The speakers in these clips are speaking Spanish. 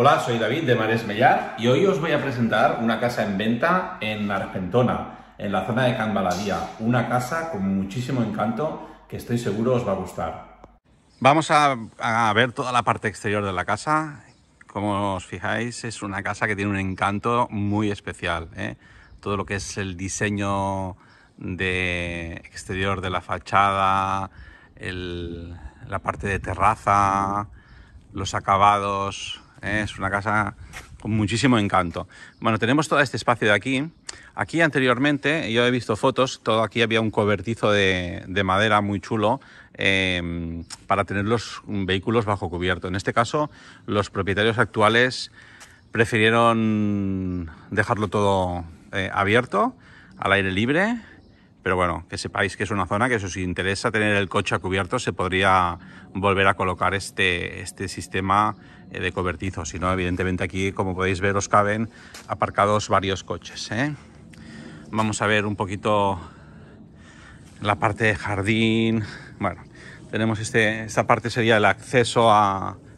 Hola, soy David de Mares Mellar y hoy os voy a presentar una casa en venta en Argentona, en la zona de Canbaladía. Una casa con muchísimo encanto que estoy seguro os va a gustar. Vamos a, ver toda la parte exterior de la casa. Como os fijáis, es una casa que tiene un encanto muy especial. ¿eh? Todo lo que es el diseño de exterior de la fachada, la parte de terraza, los acabados ¿eh? es una casa con muchísimo encanto. Bueno, tenemos todo este espacio de aquí. Aquí anteriormente, yo he visto fotos, todo aquí había un cobertizo de, madera muy chulo eh, para tener los vehículos bajo cubierto. En este caso, los propietarios actuales prefirieron dejarlo todo eh, abierto, al aire libre, pero bueno, que sepáis que es una zona que si os interesa tener el coche a cubierto se podría volver a colocar este, este sistema eh, de cobertizo. Si no, evidentemente aquí, como podéis ver, os caben aparcados varios coches. ¿eh? Vamos a ver un poquito la parte de jardín. Bueno, tenemos este, esta parte sería el acceso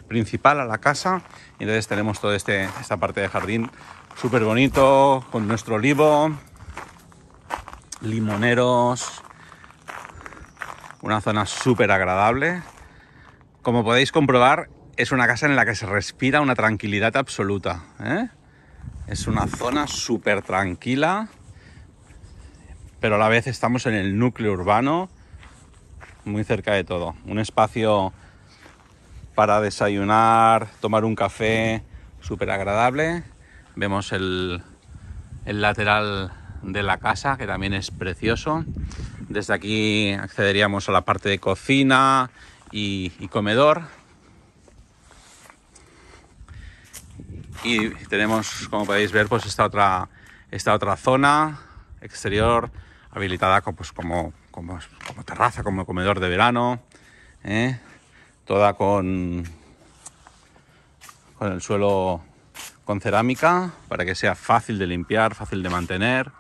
principal a la casa. Y entonces tenemos toda este, esta parte de jardín súper bonito, con nuestro olivo, limoneros, una zona súper agradable. Como podéis comprobar, es una casa en la que se respira una tranquilidad absoluta. ¿eh? Es una zona súper tranquila, pero a la vez estamos en el núcleo urbano, muy cerca de todo. Un espacio para desayunar, tomar un café, súper agradable. Vemos el, el lateral de la casa, que también es precioso. Desde aquí accederíamos a la parte de cocina y, comedor. Y tenemos, como podéis ver, pues esta otra, esta otra zona exterior habilitada pues como, pues, como, como, terraza, como comedor de verano. ¿eh? Toda con, con el suelo con cerámica para que sea fácil de limpiar, fácil de mantener.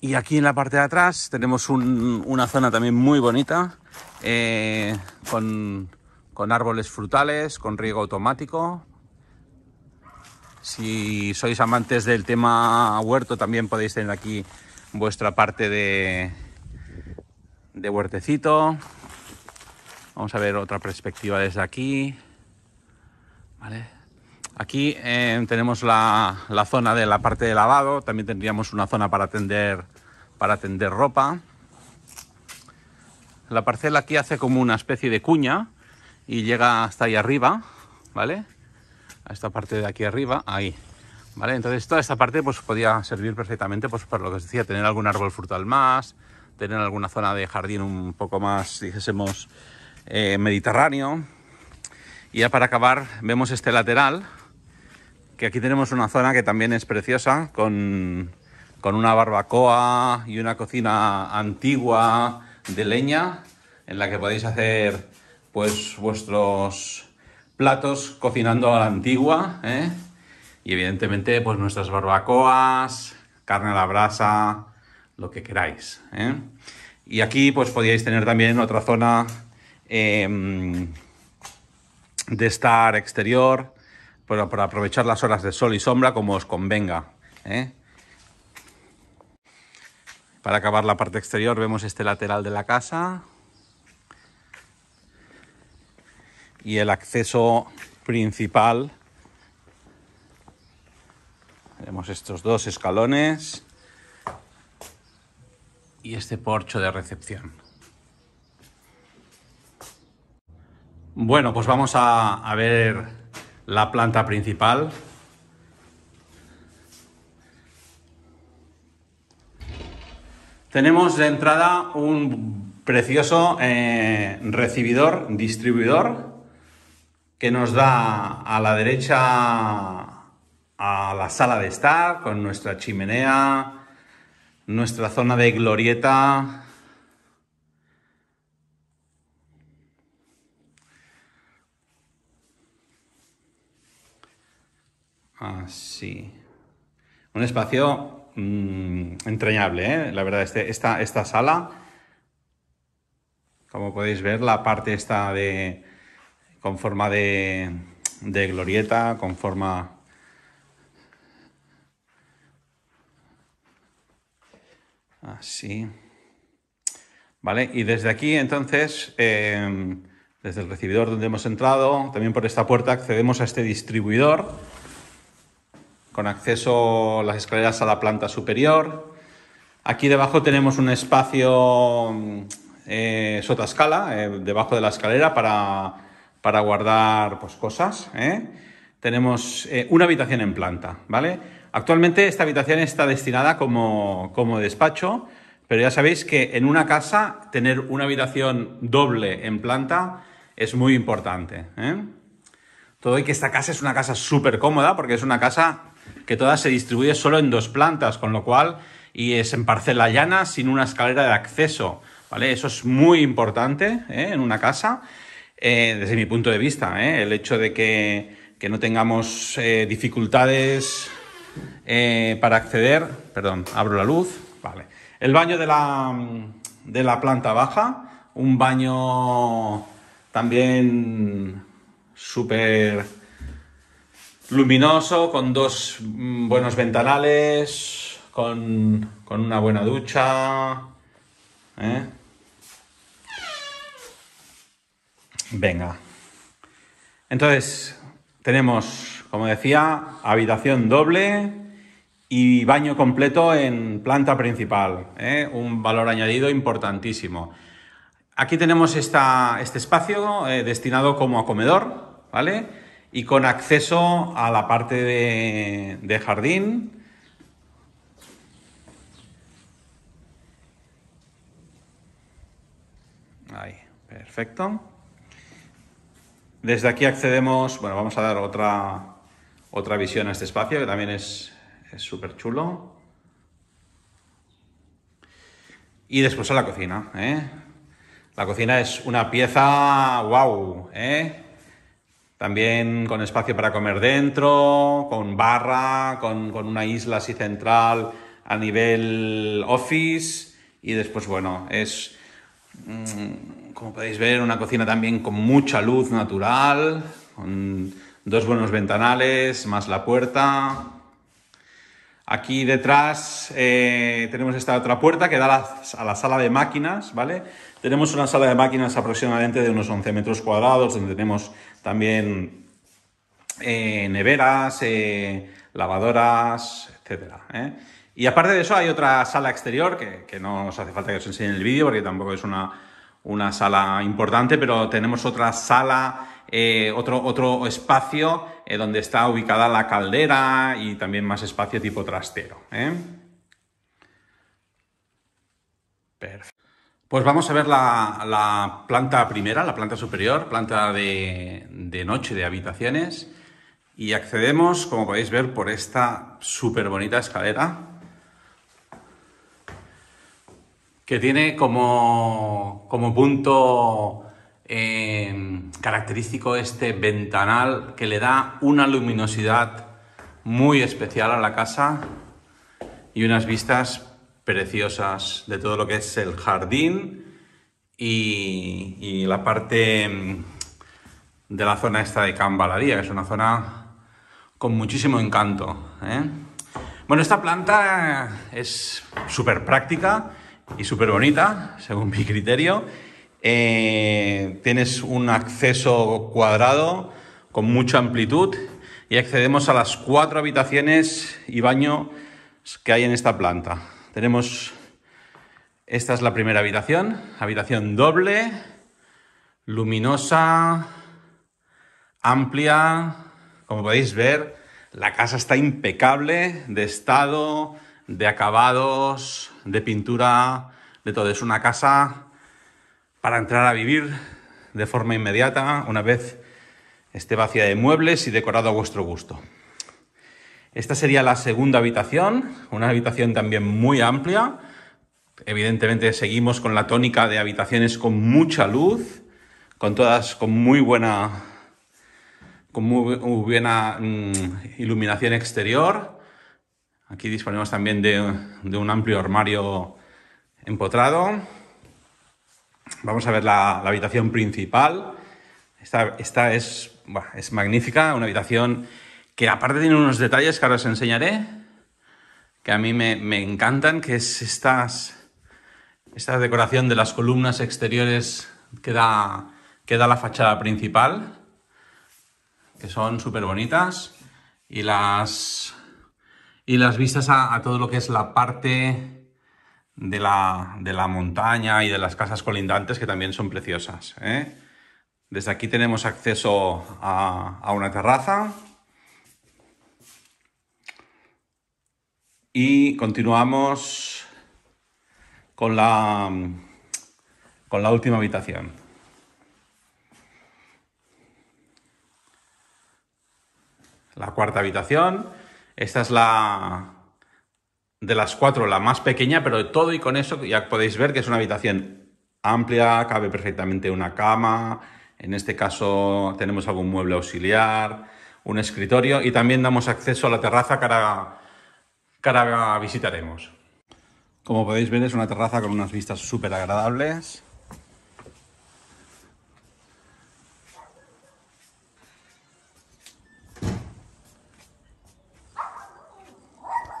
Y aquí en la parte de atrás tenemos una zona también muy bonita, eh, con, árboles frutales, con riego automático. Si sois amantes del tema huerto, también podéis tener aquí vuestra parte de, de huertecito. Vamos a ver otra perspectiva desde aquí. ¿Vale? Aquí eh, tenemos la, zona de la parte de lavado, también tendríamos una zona para tender, para tender ropa. La parcela aquí hace como una especie de cuña y llega hasta ahí arriba, ¿vale? A esta parte de aquí arriba, ahí. ¿Vale? Entonces toda esta parte pues podía servir perfectamente pues para lo que os decía, tener algún árbol frutal más, tener alguna zona de jardín un poco más, dijésemos, eh, mediterráneo. Y ya para acabar vemos este lateral, que aquí tenemos una zona que también es preciosa, con, una barbacoa y una cocina antigua de leña, en la que podéis hacer pues vuestros platos cocinando a la antigua, ¿eh? y evidentemente pues nuestras barbacoas, carne a la brasa, lo que queráis. ¿eh? Y aquí pues podíais tener también otra zona em, de estar exterior, bueno, para aprovechar las horas de sol y sombra como os convenga. ¿eh? Para acabar la parte exterior vemos este lateral de la casa y el acceso principal. Tenemos estos dos escalones y este porcho de recepción. Bueno, pues vamos a ver la planta principal. Tenemos de entrada un precioso eh, recibidor, distribuidor, que nos da a la derecha a la sala de estar con nuestra chimenea, nuestra zona de glorieta, Así. Ah, Un espacio mm, entrañable, ¿eh? la verdad, este, esta, esta sala. Como podéis ver, la parte está de, con forma de, glorieta, con forma... Así. ¿Vale? Y desde aquí, entonces, em, desde el recibidor donde hemos entrado, también por esta puerta accedemos a este distribuidor con acceso a las escaleras a la planta superior. Aquí debajo tenemos un espacio mm, eh, sotascala, eh, debajo de la escalera, para, guardar pues, cosas. ¿eh? Tenemos una habitación en planta, ¿vale? Actualmente esta habitación está destinada como, despacho, pero ya sabéis que en una casa tener una habitación doble en planta es muy importante. Todo y que esta casa es una casa súper cómoda porque es una casa que toda se distribuye solo en dos plantas, con lo cual y es en parcela llana sin una escalera de acceso. ¿vale? Eso es muy importante ¿eh? en una casa, eh, desde mi punto de vista. ¿eh? El hecho de que, no tengamos dificultades para acceder. Perdón, abro la luz. Vale. El baño de la, de la planta baja, un baño también súper luminoso, con dos mm, buenos ventanales, con, una buena ducha. ¿eh? Venga. Entonces, tenemos, como decía, habitación doble y baño completo en planta principal. ¿eh? Un valor añadido importantísimo. Aquí tenemos este espacio eh, destinado como a comedor, ¿vale? y con acceso a la parte de, jardín. Ahí, perfecto. Desde aquí accedemos, bueno, vamos a dar otra, otra visión a este espacio que también es súper chulo. Y después a la cocina. ¿eh? La cocina es una pieza, wow, ¿eh? También con espacio para comer dentro, con barra, con, una isla así central a nivel office. Y después, bueno, es, mm, como podéis ver, una cocina también con mucha luz natural, con dos buenos ventanales, más la puerta. Aquí detrás eh, tenemos esta otra puerta que da a la sala de máquinas, ¿vale? Tenemos una sala de máquinas aproximadamente de unos 11 metros cuadrados, donde tenemos también eh, neveras, eh, lavadoras, etcétera. ¿eh? Y aparte de eso hay otra sala exterior que, no os hace falta que os enseñe en el vídeo porque tampoco es una, sala importante, pero tenemos otra sala, otro, otro espacio donde está ubicada la caldera y también más espacio tipo trastero. Perfecto. Pues vamos a ver la, planta primera, la planta superior, planta de, noche de habitaciones. Y accedemos, como podéis ver, por esta súper bonita escalera. Que tiene como, como punto eh, característico este ventanal que le da una luminosidad muy especial a la casa y unas vistas preciosas de todo lo que es el jardín y, la parte mm, de la zona esta de Cambaladía, que es una zona con muchísimo encanto. ¿eh? Bueno, esta planta es súper práctica y súper bonita, según mi criterio. Eh, tienes un acceso cuadrado con mucha amplitud y accedemos a las cuatro habitaciones y baño que hay en esta planta. Tenemos, esta es la primera habitación, habitación doble, luminosa, amplia. Como podéis ver, la casa está impecable de estado, de acabados, de pintura, de todo. Es una casa para entrar a vivir de forma inmediata una vez esté vacía de muebles y decorado a vuestro gusto. Esta sería la segunda habitación, una habitación también muy amplia. Evidentemente seguimos con la tónica de habitaciones con mucha luz, con todas con muy buena, buena mm, iluminación exterior. Aquí disponemos también de, un amplio armario empotrado. Vamos a ver la, habitación principal. Esta, es, es magnífica, una habitación que aparte tiene unos detalles que ahora os enseñaré, que a mí me, encantan, que es estas, esta decoración de las columnas exteriores que da, la fachada principal, que son súper bonitas, y las, y las vistas a, todo lo que es la parte de la, montaña y de las casas colindantes, que también son preciosas. ¿eh? Desde aquí tenemos acceso a, a una terraza, Y continuamos con la, con la última habitación. La cuarta habitación. Esta es la de las cuatro, la más pequeña, pero de todo y con eso ya podéis ver que es una habitación amplia, cabe perfectamente una cama, en este caso tenemos algún mueble auxiliar, un escritorio y también damos acceso a la terraza para Caraga visitaremos. Como podéis ver es una terraza con unas vistas súper agradables.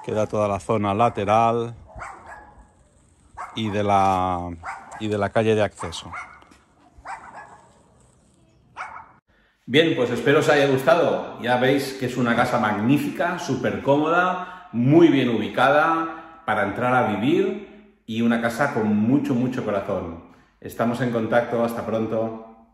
Queda toda la zona lateral y de la, y de la calle de acceso. Bien, pues espero os haya gustado. Ya veis que es una casa magnífica, súper cómoda, muy bien ubicada para entrar a vivir y una casa con mucho, mucho corazón. Estamos en contacto, hasta pronto.